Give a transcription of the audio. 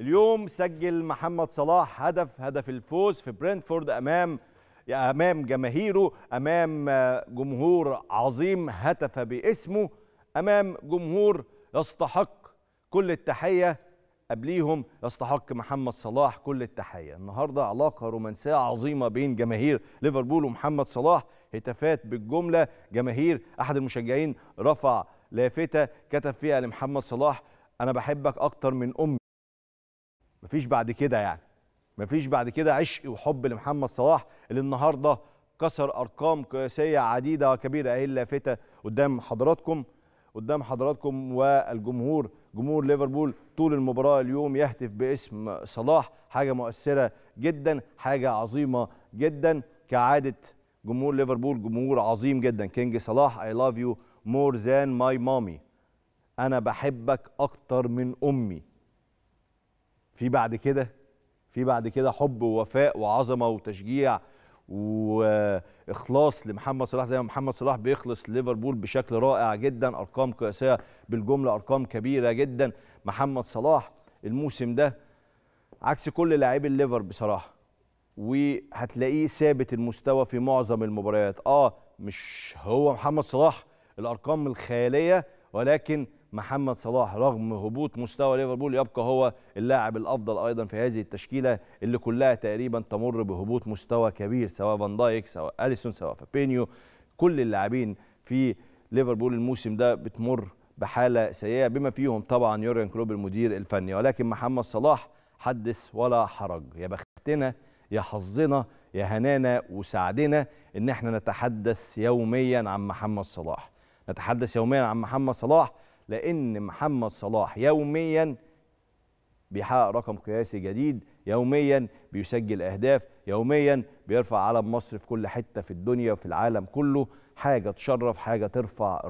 اليوم سجل محمد صلاح هدف هدف الفوز في برنتفورد امام امام جماهيره امام آه، جمهور عظيم هتف باسمه امام جمهور يستحق كل التحيه قبليهم يستحق محمد صلاح كل التحيه النهارده علاقه رومانسيه عظيمه بين جماهير ليفربول ومحمد صلاح هتافات بالجمله جماهير احد المشجعين رفع لافته كتب فيها لمحمد صلاح انا بحبك اكتر من امي مفيش بعد كده يعني مفيش بعد كده عشق وحب لمحمد صلاح اللي النهارده كسر ارقام قياسيه عديده وكبيره اهي اللافته قدام حضراتكم قدام حضراتكم والجمهور جمهور ليفربول طول المباراه اليوم يهتف باسم صلاح حاجه مؤثره جدا حاجه عظيمه جدا كعاده جمهور ليفربول جمهور عظيم جدا كينج صلاح اي لاف يو مور ذان ماي مامي انا بحبك اكتر من امي في بعد كده في بعد كده حب ووفاء وعظمه وتشجيع واخلاص لمحمد صلاح زي ما محمد صلاح بيخلص ليفربول بشكل رائع جدا ارقام قياسيه بالجمله ارقام كبيره جدا محمد صلاح الموسم ده عكس كل لاعبي الليفر بصراحه وهتلاقيه ثابت المستوى في معظم المباريات اه مش هو محمد صلاح الارقام الخياليه ولكن محمد صلاح رغم هبوط مستوى ليفربول يبقى هو اللاعب الافضل ايضا في هذه التشكيله اللي كلها تقريبا تمر بهبوط مستوى كبير سواء فان دايك سواء اليسون سواء فابينيو كل اللاعبين في ليفربول الموسم ده بتمر بحاله سيئه بما فيهم طبعا يورجن كلوب المدير الفني ولكن محمد صلاح حدث ولا حرج يا بختنا يا حظنا يا هنانا وسعدنا ان احنا نتحدث يوميا عن محمد صلاح نتحدث يوميا عن محمد صلاح لأن محمد صلاح يوميا بيحقق رقم قياسي جديد يوميا بيسجل أهداف يوميا بيرفع علم مصر في كل حتة في الدنيا وفي العالم كله حاجة تشرف حاجة ترفع